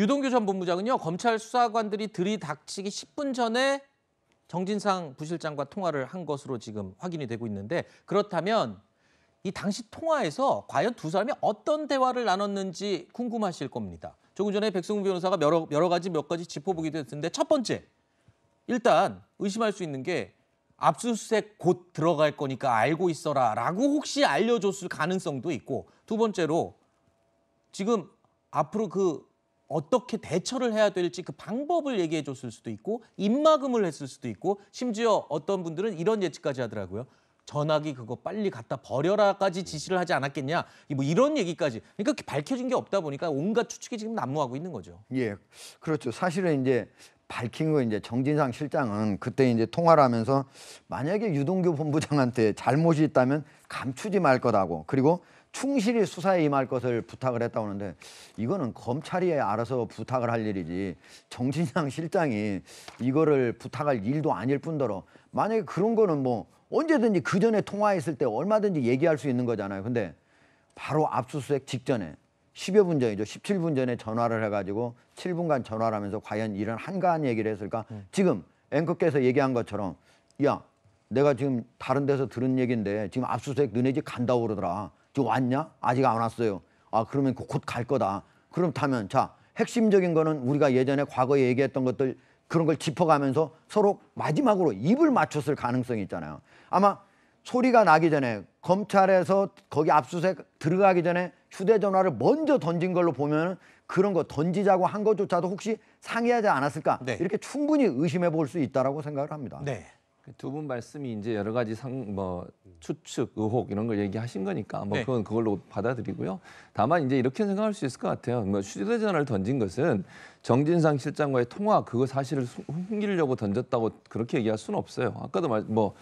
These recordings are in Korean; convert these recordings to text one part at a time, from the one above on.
유동규 전 본부장은요 검찰 수사관들이 들이닥치기 10분 전에 정진상 부실장과 통화를 한 것으로 지금 확인이 되고 있는데 그렇다면 이 당시 통화에서 과연 두 사람이 어떤 대화를 나눴는지 궁금하실 겁니다. 조금 전에 백승우 변호사가 여러, 여러 가지 몇 가지 짚어보기도 했는데 첫 번째 일단 의심할 수 있는 게 압수수색 곧 들어갈 거니까 알고 있어라 라고 혹시 알려줬을 가능성도 있고 두 번째로 지금 앞으로 그 어떻게 대처를 해야 될지 그 방법을 얘기해 줬을 수도 있고 입막음을 했을 수도 있고 심지어 어떤 분들은 이런 예측까지 하더라고요. 전화기 그거 빨리 갖다 버려라까지 지시를 하지 않았겠냐 뭐 이런 얘기까지 그러니까 밝혀진 게 없다 보니까 온갖 추측이 지금 난무하고 있는 거죠. 예, 그렇죠. 사실은 이제 밝힌 거 이제 정진상 실장은 그때 이제 통화를 하면서 만약에 유동규 본부장한테 잘못이 있다면 감추지 말 거라고 그리고 충실히 수사에 임할 것을 부탁을 했다고 하는데 이거는 검찰이 알아서 부탁을 할 일이지 정진상 실장이 이거를 부탁할 일도 아닐 뿐더러 만약에 그런 거는 뭐 언제든지 그 전에 통화했을 때 얼마든지 얘기할 수 있는 거잖아요. 근데 바로 압수수색 직전에 10여 분 전이죠. 17분 전에 전화를 해가지고 7분간 전화를 하면서 과연 이런 한가한 얘기를 했을까? 음. 지금 앵커께서 얘기한 것처럼 야 내가 지금 다른 데서 들은 얘기인데 지금 압수수색 너네 집 간다고 그러더라. 저 왔냐? 아직 안 왔어요. 아 그러면 곧 갈 거다. 그럼 타면 자 핵심적인 거는 우리가 예전에 과거에 얘기했던 것들 그런 걸 짚어가면서 서로 마지막으로 입을 맞췄을 가능성이 있잖아요. 아마 소리가 나기 전에 검찰에서 거기 압수수색 들어가기 전에 휴대전화를 먼저 던진 걸로 보면 그런 거 던지자고 한 것조차도 혹시 상의하지 않았을까 네. 이렇게 충분히 의심해 볼 수 있다라고 생각을 합니다. 네. 두분 말씀이 이제 여러 가지 상 뭐 추측 의혹 이런 걸 얘기하신 거니까 뭐 네. 그건 그걸로 받아들이고요. 다만 이제 이렇게 생각할 수 있을 것 같아요. 뭐 휴대전화를 던진 것은 정진상 실장과의 통화 그거 사실을 숨기려고 던졌다고 그렇게 얘기할 수는 없어요. 아까도 말뭐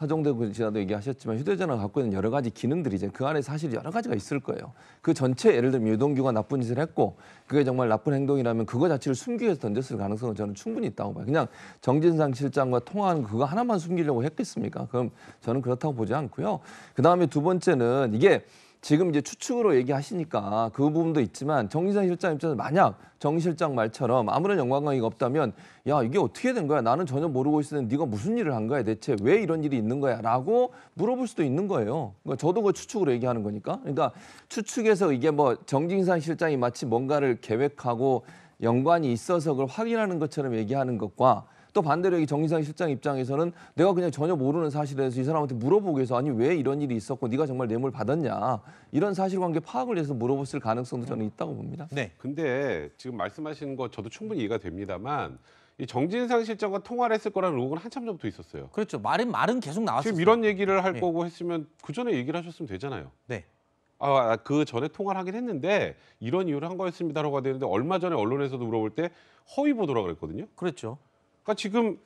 하정대 군씨라도 얘기하셨지만 휴대전화 갖고 있는 여러 가지 기능들이 이제 그 안에 사실 여러 가지가 있을 거예요. 그 전체 예를 들면 유동규가 나쁜 짓을 했고 그게 정말 나쁜 행동이라면 그거 자체를 숨기 위해서 던졌을 가능성은 저는 충분히 있다고 봐요. 그냥 정진상 실장과 통화하 그거 하나만 숨기려고 했겠습니까? 그럼 저는 그렇다고 보지 않고요. 그 다음에 두 번째는 이게 지금 이제 추측으로 얘기하시니까 그 부분도 있지만 정진상 실장 입장에서 만약 정 실장 말처럼 아무런 연관관계가 없다면 야 이게 어떻게 된 거야 나는 전혀 모르고 있었는데 네가 무슨 일을 한 거야 대체 왜 이런 일이 있는 거야라고 물어볼 수도 있는 거예요. 그러니까 저도 그 추측으로 얘기하는 거니까 그러니까 추측에서 이게 뭐 정진상 실장이 마치 뭔가를 계획하고 연관이 있어서 그걸 확인하는 것처럼 얘기하는 것과 또 반대로 이 정인상 실장 입장에서는 내가 그냥 전혀 모르는 사실에 대해서 이 사람한테 물어보기 위해서 아니 왜 이런 일이 있었고 네가 정말 뇌물 받았냐 이런 사실관계 파악을 해서 물어봤을 가능성도 저는 있다고 봅니다. 네. 근데 지금 말씀하신 거 저도 충분히 이해가 됩니다만 이 정진상 실장과 통화를 했을 거라는 의혹은 한참 전부터 있었어요. 그렇죠. 말은 말은 계속 나왔어요. 지금 이런 얘기를 할 네. 거고 했으면 그 전에 얘기를 하셨으면 되잖아요. 네. 아, 아 그 전에 통화를 하긴 했는데 이런 이유로한 거였습니다라고 해야 되는데 얼마 전에 언론에서도 물어볼 때 허위 보도라고 그랬거든요. 그렇죠. 그러니까 지금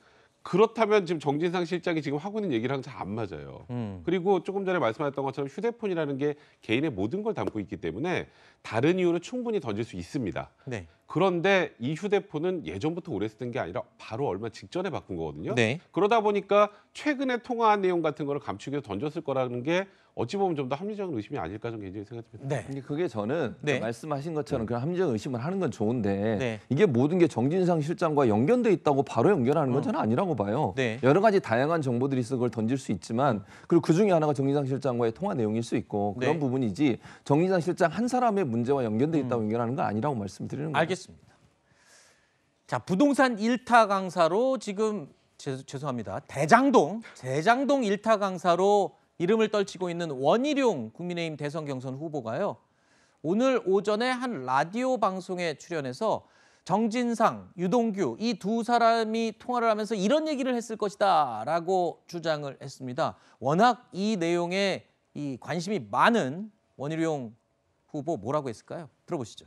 그렇다면 지금 정진상 실장이 지금 하고 있는 얘기랑 잘 안 맞아요. 음. 그리고 조금 전에 말씀하셨던 것처럼 휴대폰이라는 게 개인의 모든 걸 담고 있기 때문에 다른 이유로 충분히 던질 수 있습니다. 네. 그런데 이 휴대폰은 예전부터 오래 쓰던 게 아니라 바로 얼마 직전에 바꾼 거거든요. 네. 그러다 보니까 최근에 통화한 내용 같은 거를 감추기 위해서 던졌을 거라는 게 어찌 보면 좀 더 합리적인 의심이 아닐까 저 굉장히 생각됩니다. 네. 근데 그게 저는 네. 그 말씀하신 것처럼 그런 합리적 의심을 하는 건 좋은데 네. 이게 모든 게 정진상 실장과 연결돼 있다고 바로 연결하는 건 어. 저는 아니라고 봐요. 네. 여러 가지 다양한 정보들이 있어 그걸 던질 수 있지만 그리고 그 중에 하나가 정진상 실장과의 통화 내용일 수 있고 그런 네. 부분이지 정진상 실장 한 사람의 문제와 연결돼 있다고 음. 연결하는 건 아니라고 말씀드리는 거예요. 알겠습니다. 자 부동산 일타 강사로 지금 죄송합니다. 대장동 대장동 일타 강사로 이름을 떨치고 있는 원희룡 국민의힘 대선 경선 후보가요. 오늘 오전에 한 라디오 방송에 출연해서 정진상, 유동규 이 두 사람이 통화를 하면서 이런 얘기를 했을 것이다 라고 주장을 했습니다. 워낙 이 내용에 이 관심이 많은 원희룡 후보 뭐라고 했을까요? 들어보시죠.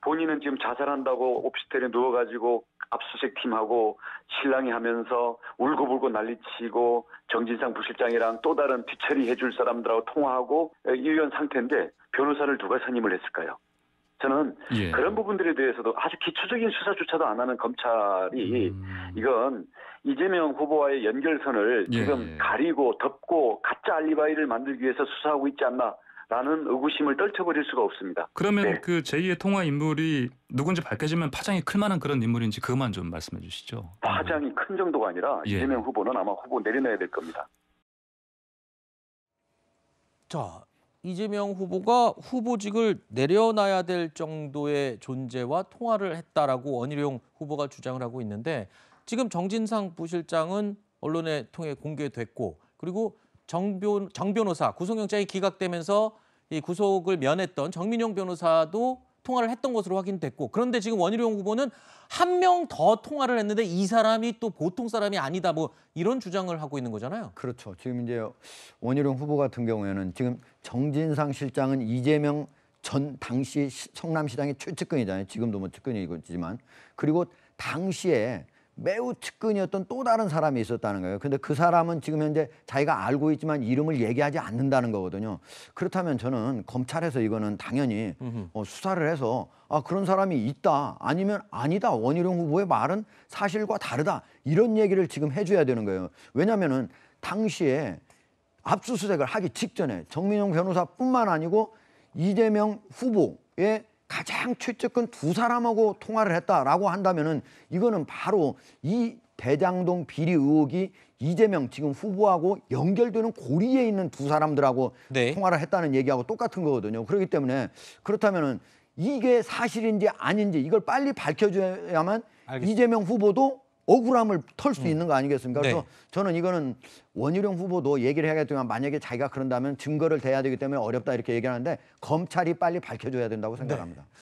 본인은 지금 자살한다고 옵스텔에 누워가지고 압수수색 팀하고 실랑이 하면서 울고불고 난리치고 정진상 부실장이랑 또 다른 뒤처리 해줄 사람들하고 통화하고 이런 상태인데 변호사를 누가 선임을 했을까요? 저는 예. 그런 부분들에 대해서도 아주 기초적인 수사조차도 안 하는 검찰이 음. 이건 이재명 후보와의 연결선을 예. 지금 가리고 덮고 가짜 알리바이를 만들기 위해서 수사하고 있지 않나 라는 의구심을 떨쳐버릴 수가 없습니다. 그러면 네. 그 제2의 통화 인물이 누군지 밝혀지면 파장이 클 만한 그런 인물인지 그것만 좀 말씀해 주시죠. 파장이 네. 큰 정도가 아니라 예. 이재명 후보는 아마 후보 내려놔야 될 겁니다. 자, 이재명 후보가 후보직을 내려놔야 될 정도의 존재와 통화를 했다라고 원희룡 후보가 주장을 하고 있는데 지금 정진상 부실장은 언론에 통해 공개됐고 그리고 정, 변, 정 변호사 구속영장이 기각되면서 이 구속을 면했던 정민용 변호사도 통화를 했던 것으로 확인됐고 그런데 지금 원희룡 후보는 한 명 더 통화를 했는데 이 사람이 또 보통 사람이 아니다 뭐 이런 주장을 하고 있는 거잖아요. 그렇죠. 지금 이제 원희룡 후보 같은 경우에는 지금 정진상 실장은 이재명 전 당시 성남시장의 최측근이잖아요. 지금도 뭐 측근이지만 그리고 당시에 매우 측근이었던 또 다른 사람이 있었다는 거예요. 근데 그 사람은 지금 현재 자기가 알고 있지만 이름을 얘기하지 않는다는 거거든요. 그렇다면 저는 검찰에서 이거는 당연히 어, 수사를 해서 아, 그런 사람이 있다. 아니면 아니다. 원희룡 후보의 말은 사실과 다르다. 이런 얘기를 지금 해줘야 되는 거예요. 왜냐면은 당시에 압수수색을 하기 직전에 정민용 변호사뿐만 아니고 이재명 후보의 가장 최측근 두 사람하고 통화를 했다라고 한다면은 이거는 바로 이 대장동 비리 의혹이 이재명 지금 후보하고 연결되는 고리에 있는 두 사람들하고 네. 통화를 했다는 얘기하고 똑같은 거거든요. 그렇기 때문에 그렇다면은 이게 사실인지 아닌지 이걸 빨리 밝혀줘야만 알겠습니다. 이재명 후보도 억울함을 털수 음. 있는 거 아니겠습니까? 그래서 네. 저는 이거는 원희룡 후보도 얘기를 해야겠지만 만약에 자기가 그런다면 증거를 대야 되기 때문에 어렵다 이렇게 얘기하는데 검찰이 빨리 밝혀줘야 된다고 네. 생각합니다. 네.